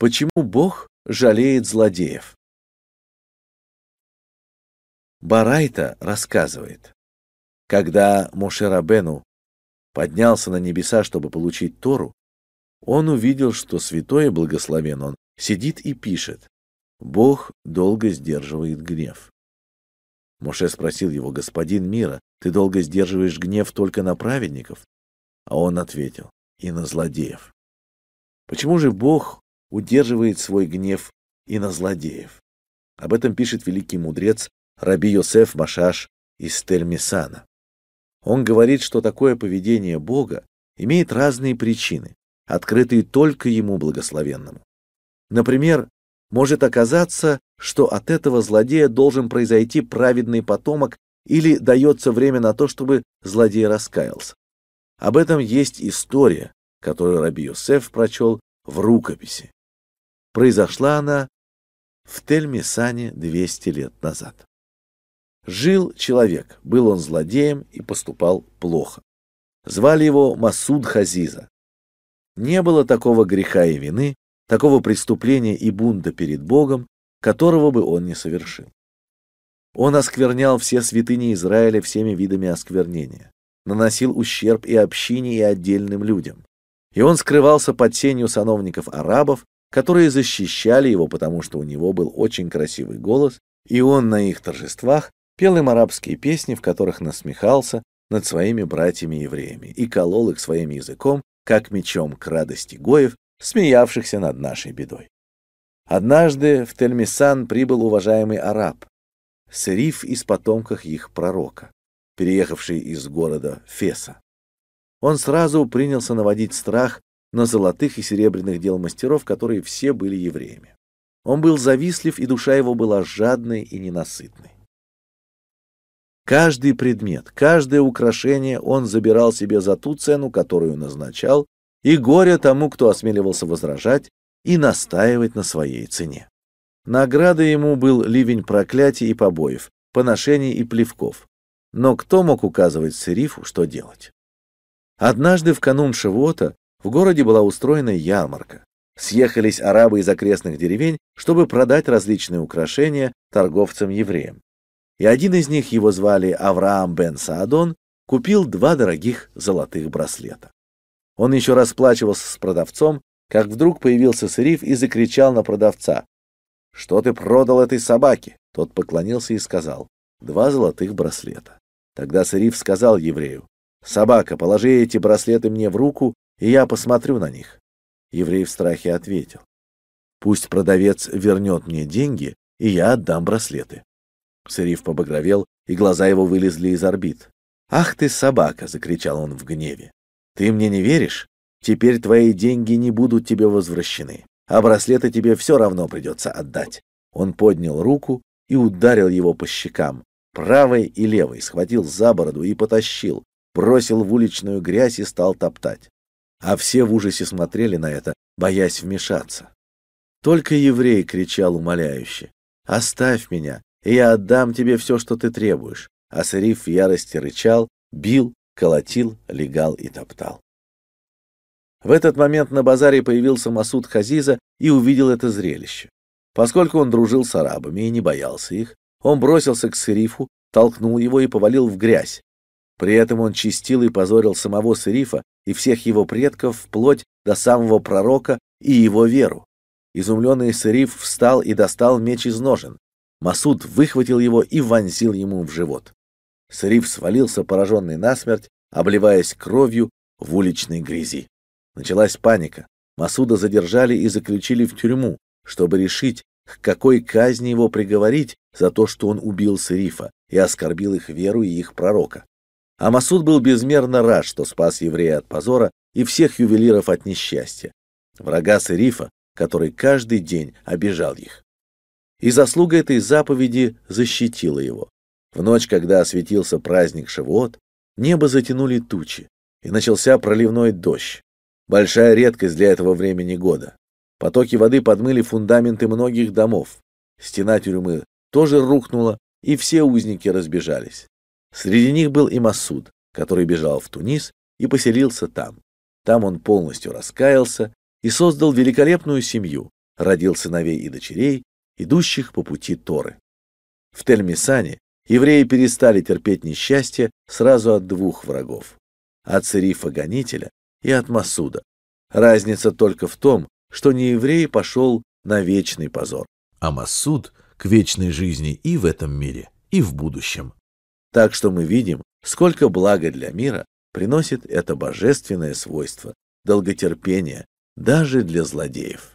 Почему Бог жалеет злодеев? Барайта рассказывает, когда Мошерабену поднялся на небеса, чтобы получить Тору, он увидел, что святой благословен он сидит и пишет. Бог долго сдерживает гнев. Моше спросил его: "Господин мира, ты долго сдерживаешь гнев только на праведников?" А он ответил: "И на злодеев". Почему же Бог удерживает свой гнев и на злодеев. Об этом пишет великий мудрец Раби Йосеф Машаш из Термисана. Он говорит, что такое поведение Бога имеет разные причины, открытые только ему благословенному. Например, может оказаться, что от этого злодея должен произойти праведный потомок или дается время на то, чтобы злодей раскаялся. Об этом есть история, которую Раби Йосеф прочел в рукописи. Произошла она в Тельмисане 200 лет назад. Жил человек, был он злодеем и поступал плохо. Звали его Масуд Хазиза. Не было такого греха и вины, такого преступления и бунта перед Богом, которого бы он не совершил. Он осквернял все святыни Израиля всеми видами осквернения, наносил ущерб и общине, и отдельным людям. И он скрывался под сенью сановников арабов, которые защищали его, потому что у него был очень красивый голос, и он на их торжествах пел им арабские песни, в которых насмехался над своими братьями-евреями и колол их своим языком, как мечом к радости гоев, смеявшихся над нашей бедой. Однажды в Тельмисан прибыл уважаемый араб, сыриф из потомков их пророка, переехавший из города Феса. Он сразу принялся наводить страх на золотых и серебряных дел мастеров, которые все были евреями. Он был завистлив, и душа его была жадной и ненасытной. Каждый предмет, каждое украшение он забирал себе за ту цену, которую назначал, и горе тому, кто осмеливался возражать и настаивать на своей цене. Наградой ему был ливень проклятий и побоев, поношений и плевков. Но кто мог указывать Серифу, что делать? Однажды в канун Шивота в городе была устроена ярмарка. Съехались арабы из окрестных деревень, чтобы продать различные украшения торговцам-евреям. И один из них, его звали Авраам бен Саадон, купил два дорогих золотых браслета. Он еще расплачивался с продавцом, как вдруг появился Сыриф и закричал на продавца. «Что ты продал этой собаке?» Тот поклонился и сказал. «Два золотых браслета». Тогда Сыриф сказал еврею. «Собака, положи эти браслеты мне в руку, и я посмотрю на них. Еврей в страхе ответил: "Пусть продавец вернет мне деньги, и я отдам браслеты". Сыриф побагровел, и глаза его вылезли из орбит. "Ах ты собака", закричал он в гневе. "Ты мне не веришь? Теперь твои деньги не будут тебе возвращены, а браслеты тебе все равно придется отдать". Он поднял руку и ударил его по щекам, правой и левой, схватил за бороду и потащил, бросил в уличную грязь и стал топтать а все в ужасе смотрели на это, боясь вмешаться. Только еврей кричал умоляюще. «Оставь меня, и я отдам тебе все, что ты требуешь». А Сариф в ярости рычал, бил, колотил, легал и топтал. В этот момент на базаре появился Масуд Хазиза и увидел это зрелище. Поскольку он дружил с арабами и не боялся их, он бросился к Сарифу, толкнул его и повалил в грязь. При этом он чистил и позорил самого Сарифа, и всех его предков вплоть до самого пророка и его веру. Изумленный Сыриф встал и достал меч из ножен. Масуд выхватил его и вонзил ему в живот. Сыриф свалился, пораженный насмерть, обливаясь кровью в уличной грязи. Началась паника. Масуда задержали и заключили в тюрьму, чтобы решить, к какой казни его приговорить за то, что он убил Сырифа и оскорбил их веру и их пророка. А Масуд был безмерно рад, что спас еврея от позора и всех ювелиров от несчастья, врага Сырифа, который каждый день обижал их. И заслуга этой заповеди защитила его. В ночь, когда осветился праздник Шавуот, небо затянули тучи, и начался проливной дождь. Большая редкость для этого времени года. Потоки воды подмыли фундаменты многих домов. Стена тюрьмы тоже рухнула, и все узники разбежались. Среди них был и Масуд, который бежал в Тунис и поселился там. Там он полностью раскаялся и создал великолепную семью, родил сыновей и дочерей, идущих по пути Торы. В Тель-Мисане евреи перестали терпеть несчастье сразу от двух врагов: от Церифа гонителя и от Масуда. Разница только в том, что не еврей пошел на вечный позор, а Масуд к вечной жизни и в этом мире, и в будущем. Так что мы видим, сколько блага для мира приносит это божественное свойство долготерпения даже для злодеев.